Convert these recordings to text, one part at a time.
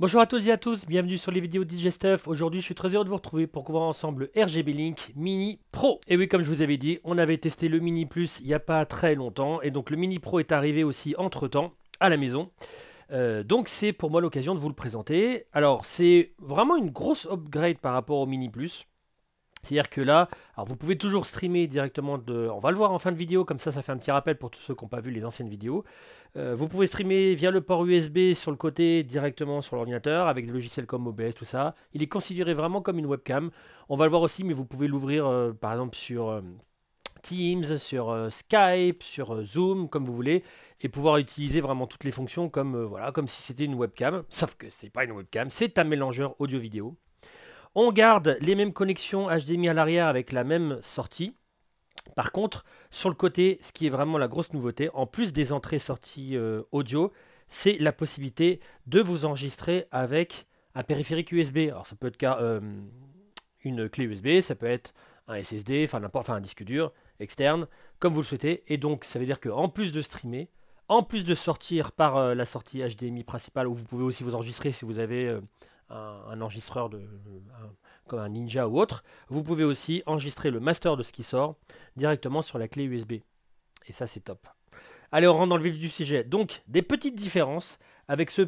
Bonjour à tous et à tous, bienvenue sur les vidéos DJ Stuff. Aujourd'hui, je suis très heureux de vous retrouver pour couvrir ensemble le RGB Link Mini Pro. Et oui, comme je vous avais dit, on avait testé le Mini Plus il n'y a pas très longtemps, et donc le Mini Pro est arrivé aussi entre-temps à la maison. Euh, donc c'est pour moi l'occasion de vous le présenter. Alors, c'est vraiment une grosse upgrade par rapport au Mini Plus. C'est-à-dire que là, vous pouvez toujours streamer directement de. On va le voir en fin de vidéo, comme ça, ça fait un petit rappel pour tous ceux qui n'ont pas vu les anciennes vidéos. Euh, vous pouvez streamer via le port USB sur le côté directement sur l'ordinateur avec des logiciels comme OBS, tout ça. Il est considéré vraiment comme une webcam. On va le voir aussi, mais vous pouvez l'ouvrir euh, par exemple sur. Euh, Teams, sur Skype, sur Zoom, comme vous voulez, et pouvoir utiliser vraiment toutes les fonctions comme, voilà, comme si c'était une webcam, sauf que c'est pas une webcam, c'est un mélangeur audio-vidéo. On garde les mêmes connexions HDMI à l'arrière avec la même sortie. Par contre, sur le côté, ce qui est vraiment la grosse nouveauté, en plus des entrées-sorties euh, audio, c'est la possibilité de vous enregistrer avec un périphérique USB. Alors ça peut être euh, une clé USB, ça peut être un SSD, enfin un disque dur externe, comme vous le souhaitez. Et donc ça veut dire qu'en plus de streamer, en plus de sortir par euh, la sortie HDMI principale, où vous pouvez aussi vous enregistrer si vous avez un, enregistreur de, comme un Ninja ou autre, vous pouvez aussi enregistrer le master de ce qui sort directement sur la clé USB. Et ça, c'est top. Allez, on rentre dans le vif du sujet. Donc, des petites différences avec ce,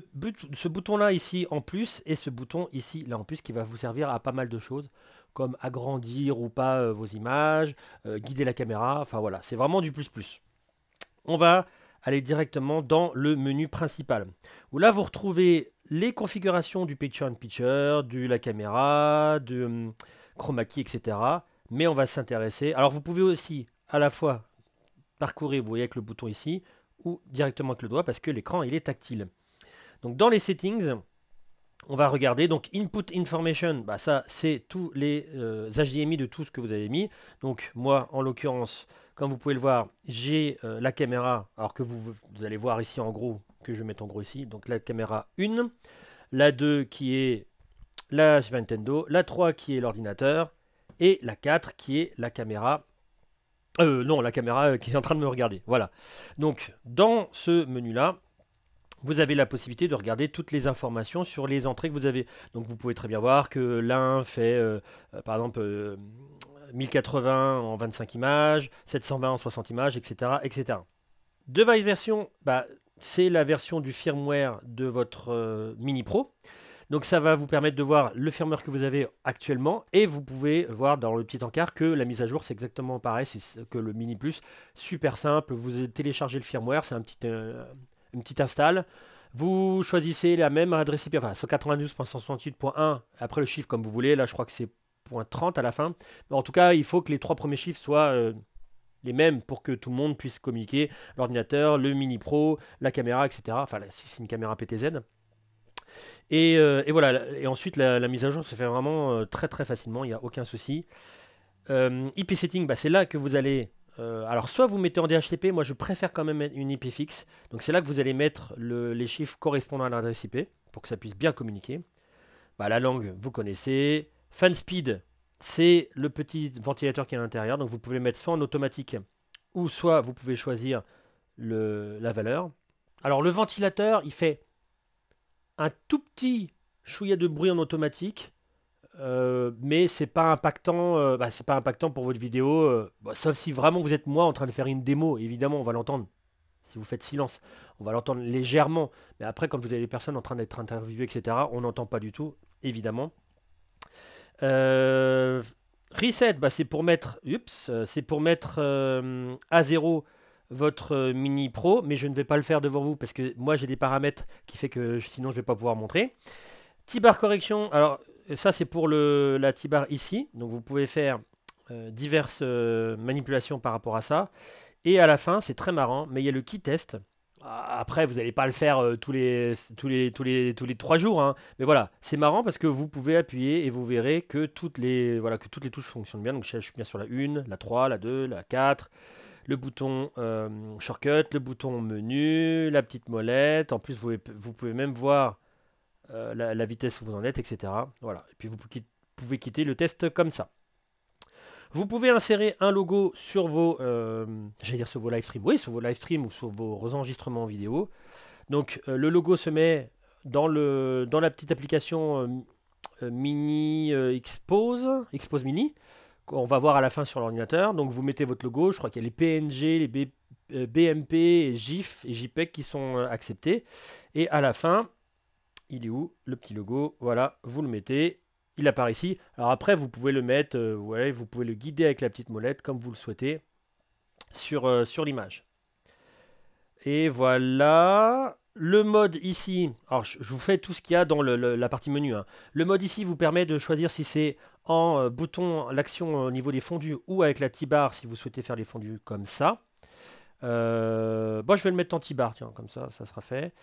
ce bouton-là ici en plus et ce bouton ici là en plus qui va vous servir à pas mal de choses comme agrandir ou pas euh, vos images, euh, guider la caméra, enfin voilà, c'est vraiment du plus plus. On va aller directement dans le menu principal où là vous retrouvez les configurations du picture and picture, de la caméra, de hum, chroma key, etc. Mais on va s'intéresser. Alors vous pouvez aussi à la fois parcourir, vous voyez avec le bouton ici, ou directement avec le doigt parce que l'écran il est tactile. Donc dans les settings, on va regarder donc input information, bah, ça c'est tous les HDMI euh, de tout ce que vous avez mis. Donc moi en l'occurrence, comme vous pouvez le voir, j'ai euh, la caméra, alors que vous allez voir ici en gros que je vais mettre en gros ici. Donc la caméra 1, la 2 qui est la Super Nintendo, la 3 qui est l'ordinateur, et la 4 qui est la caméra. Euh, non, la caméra euh, qui est en train de me regarder. Voilà. Donc dans ce menu-là, vous avez la possibilité de regarder toutes les informations sur les entrées que vous avez. Donc vous pouvez très bien voir que l'un fait, euh, par exemple, 1080 en 25 images, 720 en 60 images, etc. etc. Device version, bah, c'est la version du firmware de votre euh, Mini Pro. Donc ça va vous permettre de voir le firmware que vous avez actuellement et vous pouvez voir dans le petit encart que la mise à jour c'est exactement pareil C'est que le Mini Plus. Super simple, vous téléchargez le firmware, c'est un petit, euh, une petite install. Vous choisissez la même adresse IP, enfin 192.168.1, après le chiffre comme vous voulez, là je crois que c'est .30 à la fin. En tout cas, il faut que les trois premiers chiffres soient... Euh, les mêmes pour que tout le monde puisse communiquer, l'ordinateur, le mini pro, la caméra, etc. Enfin, si c'est une caméra PTZ. Euh, et, voilà, et ensuite la, mise à jour se fait vraiment euh, très très facilement, il n'y a aucun souci. Euh, IP setting, bah, c'est là que vous allez. alors, soit vous mettez en DHCP, moi je préfère quand même une IP fixe, donc c'est là que vous allez mettre les chiffres correspondant à l'adresse IP pour que ça puisse bien communiquer. Bah, la langue, vous connaissez. Fan speed c'est le petit ventilateur qui est à l'intérieur. Donc vous pouvez le mettre soit en automatique ou soit vous pouvez choisir le, la valeur. Alors le ventilateur, il fait un tout petit chouïa de bruit en automatique, euh, mais c'est pas euh, bah, c'est pas impactant pour votre vidéo, euh, bah, sauf si vraiment vous êtes moi en train de faire une démo. Évidemment, on va l'entendre. Si vous faites silence, on va l'entendre légèrement. Mais après, quand vous avez les personnes en train d'être interviewées, etc., on n'entend pas du tout, évidemment. Euh, reset, bah, c'est pour mettre, euh, c'est pour mettre euh, à zéro votre mini pro, mais je ne vais pas le faire devant vous parce que moi j'ai des paramètres qui fait que sinon je ne vais pas pouvoir montrer. T-bar correction, alors ça c'est pour le, la T-bar ici, donc vous pouvez faire diverses manipulations par rapport à ça. Et à la fin, c'est très marrant, mais il y a le key test après, vous n'allez pas le faire euh, tous, les, tous, les, tous, les, tous les trois jours. Hein. Mais voilà, c'est marrant parce que vous pouvez appuyer et vous verrez que toutes les, voilà, que toutes les touches fonctionnent bien. Donc je suis bien sur la 1, la 3, la 2, la 4, le bouton euh, shortcut, le bouton menu, la petite molette. En plus, vous, pouvez même voir euh, la, vitesse où vous en êtes, etc. Voilà. Et puis vous pouvez quitter le test comme ça. Vous pouvez insérer un logo sur vos, euh, j'allais dire sur vos live streams, oui, sur vos live ou sur vos enregistrements vidéo. Donc euh, le logo se met dans, le, dans la petite application euh, Mini Expose, Expose Mini. qu'on va voir à la fin sur l'ordinateur. Donc vous mettez votre logo. Je crois qu'il y a les PNG, les BMP, GIF et JPEG qui sont acceptés. Et à la fin, il est où le petit logo Voilà, vous le mettez il apparaît ici. Alors après, vous pouvez le mettre, euh, vous pouvez le guider avec la petite molette comme vous le souhaitez sur, euh, sur l'image. Et voilà. Le mode ici, alors je, vous fais tout ce qu'il y a dans la partie menu. Hein. Le mode ici vous permet de choisir si c'est en euh, bouton l'action au niveau des fondus ou avec la T-bar si vous souhaitez faire les fondus comme ça. bon, je vais le mettre en T-bar, tiens, comme ça, ça sera fait.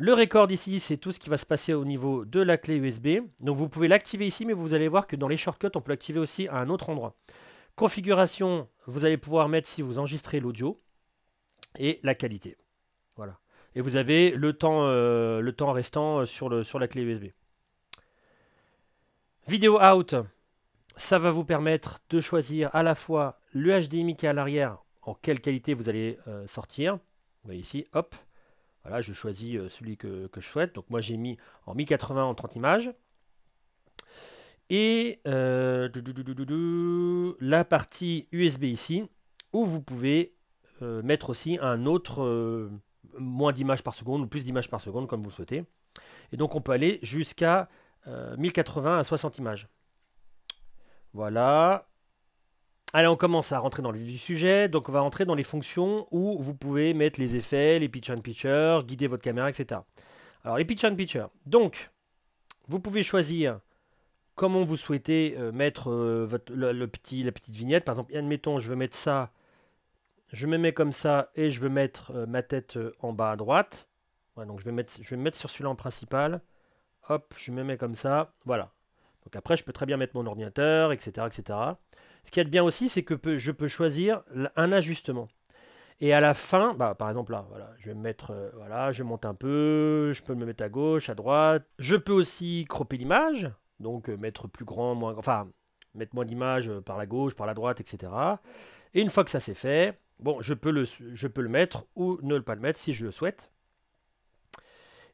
Le record ici, c'est tout ce qui va se passer au niveau de la clé USB. Donc vous pouvez l'activer ici, mais vous allez voir que dans les shortcuts, on peut l'activer aussi à un autre endroit. Configuration, vous allez pouvoir mettre si vous enregistrez l'audio et la qualité. Voilà. Et vous avez le temps, euh, le temps restant euh, sur, le, sur la clé USB. Vidéo out, ça va vous permettre de choisir à la fois le HDMI qui est à l'arrière, en quelle qualité vous allez euh, sortir. Vous voyez ici, hop. Voilà, je choisis euh, celui que, je souhaite. Donc moi j'ai mis en 1080 en 30 images. Et euh, la partie USB ici, où vous pouvez euh, mettre aussi un autre moins d'images par seconde ou plus d'images par seconde comme vous souhaitez. Et donc on peut aller jusqu'à 1080 à 60 images. Voilà, Allez, on commence à rentrer dans le vif du sujet. Donc, on va rentrer dans les fonctions où vous pouvez mettre les effets, les pitch and picture, guider votre caméra, etc. Alors, les pitch and picture. Donc, vous pouvez choisir comment vous souhaitez euh, mettre euh, le, petit, la petite vignette. Par exemple, admettons, je veux mettre ça, je me mets comme ça et je veux mettre euh, ma tête en bas à droite. donc, je vais, mettre, je vais me mettre sur celui-là en principal. Hop, je me mets comme ça. Voilà. Donc, après, je peux très bien mettre mon ordinateur, etc. etc. Ce qui est bien aussi, c'est que je peux choisir un ajustement. Et à la fin, bah, par exemple là, voilà, je vais me mettre, euh, voilà, je monte un peu, je peux me mettre à gauche, à droite. Je peux aussi cropper l'image, donc euh, mettre plus grand, moins enfin, mettre moins d'image euh, par la gauche, par la droite, etc. Et une fois que ça c'est fait, bon, je peux, le, je peux le mettre ou ne pas le mettre si je le souhaite.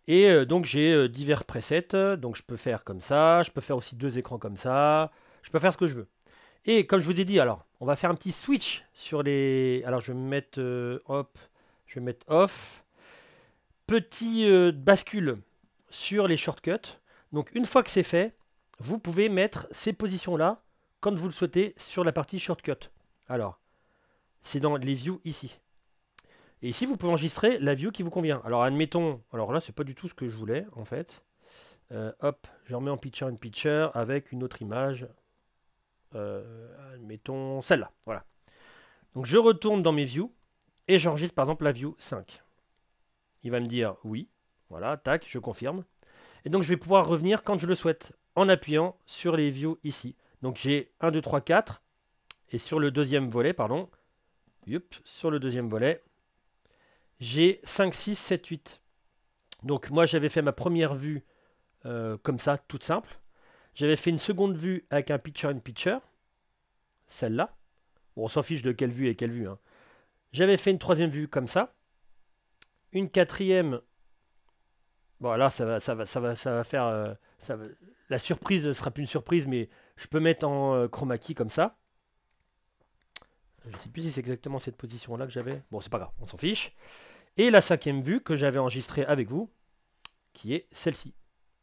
Et donc j'ai divers presets, donc je peux faire comme ça, je peux faire aussi deux écrans comme ça, je peux faire ce que je veux. Et comme je vous ai dit, alors, on va faire un petit switch sur les... Alors, je vais mettre... Euh, hop, je vais mettre off. Petit euh, bascule sur les shortcuts. Donc, une fois que c'est fait, vous pouvez mettre ces positions-là, quand vous le souhaitez, sur la partie shortcut. Alors, c'est dans les views ici. Et ici, vous pouvez enregistrer la view qui vous convient. Alors, admettons... Alors là, c'est pas du tout ce que je voulais, en fait. Euh, hop, je remets en picture une picture avec une autre image. Euh, admettons celle-là. Voilà. Donc je retourne dans mes views et j'enregistre par exemple la view 5. Il va me dire oui. Voilà, tac, je confirme. Et donc je vais pouvoir revenir quand je le souhaite en appuyant sur les views ici. Donc j'ai 1, 2, 3, 4. Et sur le deuxième volet, pardon, sur le deuxième volet, j'ai 5, 6, 7, 8. Donc moi j'avais fait ma première vue euh, comme ça, toute simple. J'avais fait une seconde vue avec un pitcher-in-pitcher. Celle-là. Bon, on s'en fiche de quelle vue et quelle vue. Hein. J'avais fait une troisième vue comme ça. Une quatrième. Bon, là, ça va, ça va, ça va, ça va faire. Euh, la surprise ne sera plus une surprise, mais je peux mettre en euh, chroma key comme ça. Je ne sais plus si c'est exactement cette position-là que j'avais. Bon, c'est pas grave, on s'en fiche. Et la cinquième vue que j'avais enregistrée avec vous, qui est celle-ci.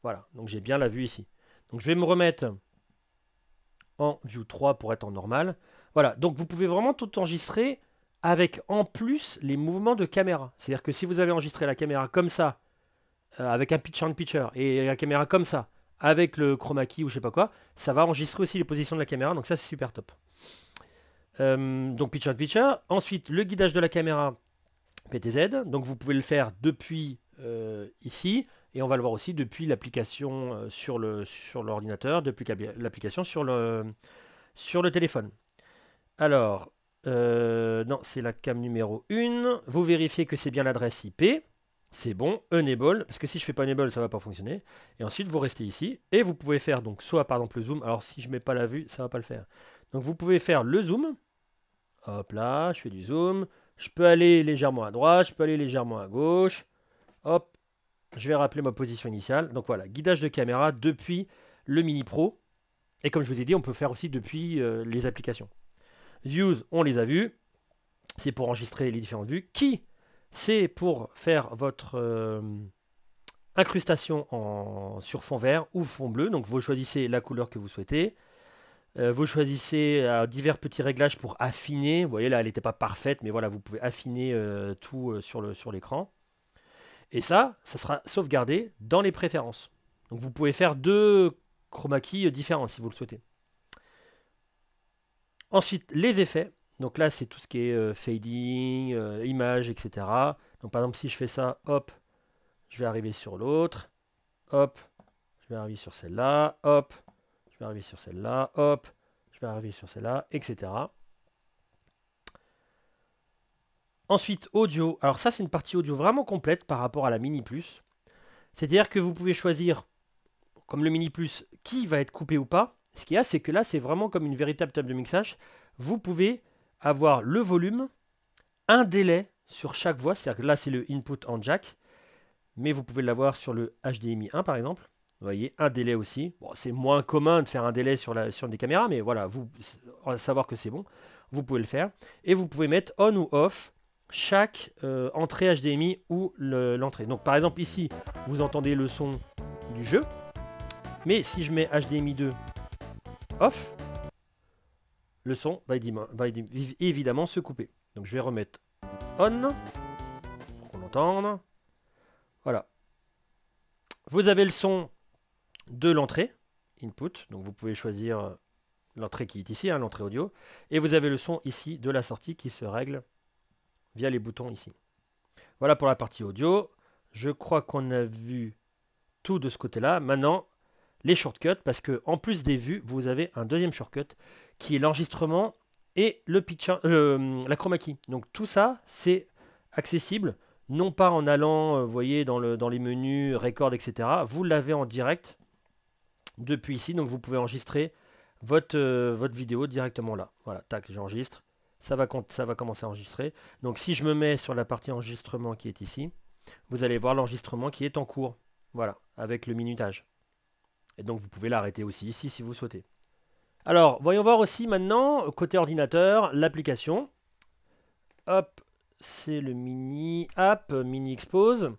Voilà, donc j'ai bien la vue ici je vais me remettre en View 3 pour être en normal. Voilà, donc vous pouvez vraiment tout enregistrer avec en plus les mouvements de caméra. C'est-à-dire que si vous avez enregistré la caméra comme ça, euh, avec un pitch and pitcher, et la caméra comme ça, avec le chroma key ou je sais pas quoi, ça va enregistrer aussi les positions de la caméra, donc ça c'est super top. Euh, donc pitch and pitcher. Ensuite, le guidage de la caméra PTZ, donc vous pouvez le faire depuis euh, ici. Et on va le voir aussi depuis l'application euh, sur l'ordinateur, sur depuis l'application sur le, sur le téléphone. Alors, euh, non, c'est la cam numéro 1. Vous vérifiez que c'est bien l'adresse IP. C'est bon, enable, parce que si je ne fais pas enable, ça ne va pas fonctionner. Et ensuite, vous restez ici et vous pouvez faire donc soit par exemple le zoom. Alors si je ne mets pas la vue, ça ne va pas le faire. Donc vous pouvez faire le zoom. Hop là, je fais du zoom. Je peux aller légèrement à droite, je peux aller légèrement à gauche. Hop, je vais rappeler ma position initiale. Donc voilà, guidage de caméra depuis le Mini Pro. Et comme je vous ai dit, on peut faire aussi depuis euh, les applications. Views, on les a vus. C'est pour enregistrer les différentes vues. Qui C'est pour faire votre euh, incrustation en, sur fond vert ou fond bleu. Donc vous choisissez la couleur que vous souhaitez. Euh, vous choisissez divers petits réglages pour affiner. Vous voyez là, elle n'était pas parfaite, mais voilà, vous pouvez affiner tout sur l'écran. Et ça, ça sera sauvegardé dans les préférences. Donc vous pouvez faire deux chroma différents si vous le souhaitez. Ensuite, les effets. Donc là, c'est tout ce qui est euh, fading, euh, images, etc. Donc par exemple, si je fais ça, hop, je vais arriver sur l'autre. Hop, je vais arriver sur celle-là. Hop, je vais arriver sur celle-là. Hop, je vais arriver sur celle-là, etc. Ensuite, audio. Alors ça, c'est une partie audio vraiment complète par rapport à la Mini Plus. C'est-à-dire que vous pouvez choisir, comme le Mini Plus, qui va être coupé ou pas. Ce qu'il y a, c'est que là, c'est vraiment comme une véritable table de mixage. Vous pouvez avoir le volume, un délai sur chaque voix. C'est-à-dire que là, c'est le input en jack. Mais vous pouvez l'avoir sur le HDMI 1, par exemple. Vous voyez, un délai aussi. Bon, c'est moins commun de faire un délai sur, des caméras, mais voilà, vous savoir que c'est bon. Vous pouvez le faire. Et vous pouvez mettre on ou off chaque euh, entrée HDMI ou l'entrée. Donc par exemple ici, vous entendez le son du jeu, mais si je mets HDMI 2 off, le son va, évidemment se couper. Donc je vais remettre on, pour qu'on Voilà. Vous avez le son de l'entrée, input, donc vous pouvez choisir euh, l'entrée qui est ici, hein, l'entrée audio, et vous avez le son ici de la sortie qui se règle via les boutons ici. Voilà pour la partie audio. Je crois qu'on a vu tout de ce côté-là. Maintenant, les shortcuts, parce que en plus des vues, vous avez un deuxième shortcut qui est l'enregistrement et le pitch, euh, la chroma key. Donc tout ça, c'est accessible, non pas en allant, euh, vous voyez, dans, les menus, record, etc. Vous l'avez en direct depuis ici, donc vous pouvez enregistrer votre, euh, votre vidéo directement là. Voilà, tac, j'enregistre ça va, commencer à enregistrer. Donc si je me mets sur la partie enregistrement qui est ici, vous allez voir l'enregistrement qui est en cours. Voilà, avec le minutage. Et donc vous pouvez l'arrêter aussi ici si vous souhaitez. Alors, voyons voir aussi maintenant, côté ordinateur, l'application. Hop, c'est le mini app, mini expose.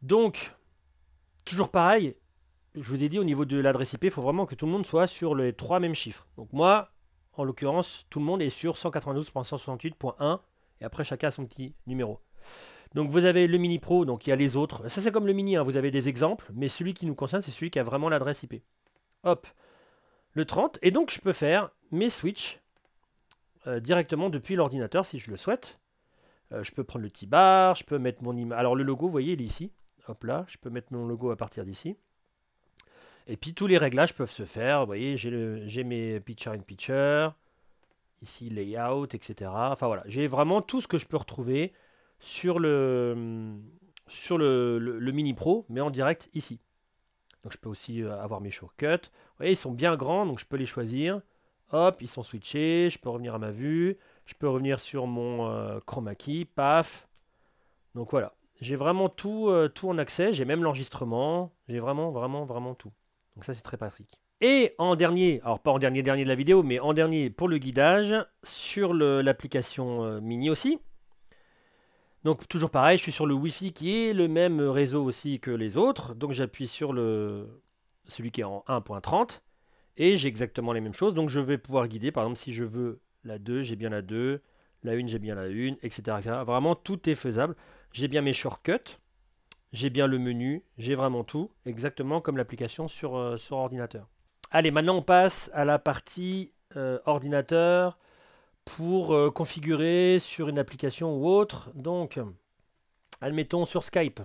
Donc, toujours pareil, je vous ai dit au niveau de l'adresse IP, il faut vraiment que tout le monde soit sur les trois mêmes chiffres. Donc moi, en l'occurrence, tout le monde est sur 192.168.1 et après chacun a son petit numéro. Donc vous avez le mini pro, donc il y a les autres. Ça c'est comme le mini, hein. vous avez des exemples, mais celui qui nous concerne, c'est celui qui a vraiment l'adresse IP. Hop, le 30. Et donc je peux faire mes switches euh, directement depuis l'ordinateur si je le souhaite. Euh, je peux prendre le petit bar, je peux mettre mon image. Alors le logo, vous voyez, il est ici. Hop là, je peux mettre mon logo à partir d'ici. Et puis tous les réglages peuvent se faire. Vous voyez, j'ai mes picture in picture, ici layout, etc. Enfin voilà, j'ai vraiment tout ce que je peux retrouver sur le, sur le, Mini Pro, mais en direct ici. Donc je peux aussi euh, avoir mes shortcuts. Vous voyez, ils sont bien grands, donc je peux les choisir. Hop, ils sont switchés, je peux revenir à ma vue, je peux revenir sur mon euh, chroma key, paf. Donc voilà, j'ai vraiment tout, euh, tout en accès, j'ai même l'enregistrement, j'ai vraiment, vraiment, vraiment tout. Donc ça, c'est très pratique. Et en dernier, alors pas en dernier dernier de la vidéo, mais en dernier pour le guidage, sur l'application euh, Mini aussi. Donc toujours pareil, je suis sur le Wi-Fi qui est le même réseau aussi que les autres. Donc j'appuie sur le, celui qui est en 1.30 et j'ai exactement les mêmes choses. Donc je vais pouvoir guider, par exemple si je veux la 2, j'ai bien la 2, la 1, j'ai bien la 1, etc. Vraiment tout est faisable. J'ai bien mes shortcuts j'ai bien le menu, j'ai vraiment tout, exactement comme l'application sur, euh, ordinateur. Allez, maintenant on passe à la partie euh, ordinateur pour euh, configurer sur une application ou autre. Donc, admettons sur Skype.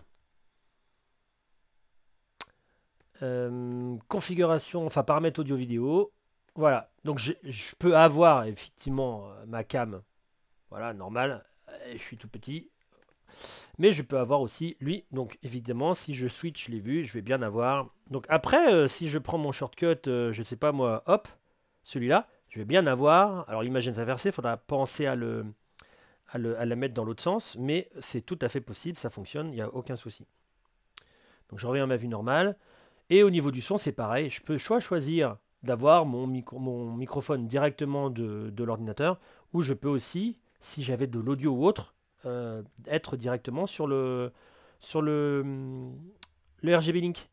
configuration, enfin paramètres audio vidéo. Voilà, donc je, peux avoir effectivement ma cam, voilà, normal je suis tout petit, mais je peux avoir aussi lui. Donc évidemment, si je switch les vues, je vais bien avoir... Donc après, euh, si je prends mon shortcut, euh, je ne sais pas moi, hop, celui-là, je vais bien avoir... Alors l'image est inversée, il faudra penser à, le, à, la mettre dans l'autre sens, mais c'est tout à fait possible, ça fonctionne, il n'y a aucun souci. Donc je reviens à ma vue normale. Et au niveau du son, c'est pareil. Je peux choisir d'avoir mon, micro, mon, microphone directement de, de l'ordinateur, ou je peux aussi, si j'avais de l'audio ou autre, euh, être directement sur le, sur le, le RGB Link.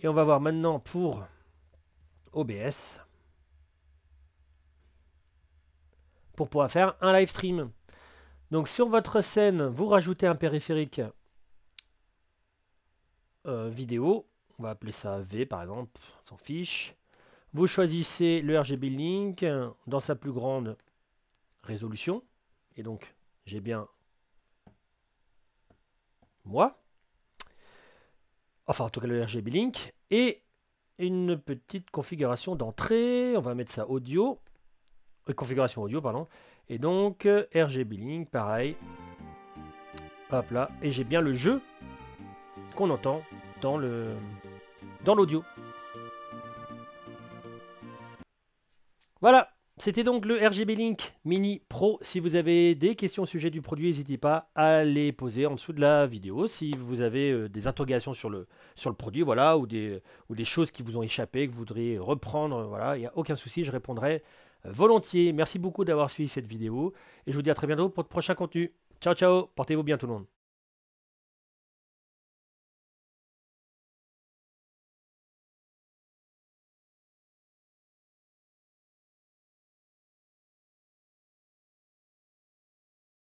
Et on va voir maintenant pour OBS pour pouvoir faire un live stream. Donc sur votre scène, vous rajoutez un périphérique euh, vidéo. On va appeler ça V par exemple, on s'en fiche. Vous choisissez le RGB Link dans sa plus grande résolution. Et donc j'ai bien moi, enfin en tout cas le RGB Link, et une petite configuration d'entrée, on va mettre ça audio, euh, configuration audio, pardon, et donc euh, RGB Link, pareil, hop là, et j'ai bien le jeu qu'on entend dans le dans l'audio. Voilà c'était donc le RGB Link Mini Pro. Si vous avez des questions au sujet du produit, n'hésitez pas à les poser en dessous de la vidéo. Si vous avez euh, des interrogations sur le, sur le produit, voilà, ou des, ou des choses qui vous ont échappé, que vous voudriez reprendre, voilà, il n'y a aucun souci, je répondrai euh, volontiers. Merci beaucoup d'avoir suivi cette vidéo et je vous dis à très bientôt pour de prochains contenus. Ciao ciao, portez-vous bien tout le monde.